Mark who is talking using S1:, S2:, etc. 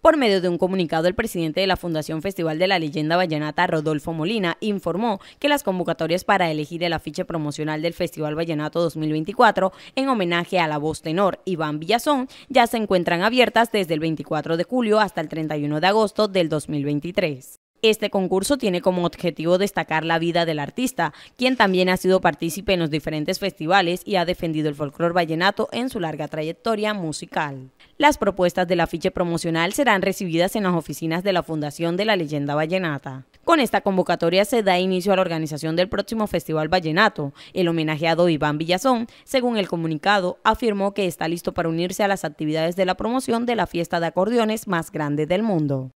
S1: Por medio de un comunicado, el presidente de la Fundación Festival de la Leyenda Vallenata, Rodolfo Molina, informó que las convocatorias para elegir el afiche promocional del Festival Vallenato 2024 en homenaje a la voz tenor Iván Villazón ya se encuentran abiertas desde el 24 de julio hasta el 31 de agosto del 2023. Este concurso tiene como objetivo destacar la vida del artista, quien también ha sido partícipe en los diferentes festivales y ha defendido el folclore vallenato en su larga trayectoria musical. Las propuestas del afiche promocional serán recibidas en las oficinas de la Fundación de la Leyenda Vallenata. Con esta convocatoria se da inicio a la organización del próximo Festival Vallenato. El homenajeado Iván Villazón, según el comunicado, afirmó que está listo para unirse a las actividades de la promoción de la fiesta de acordeones más grande del mundo.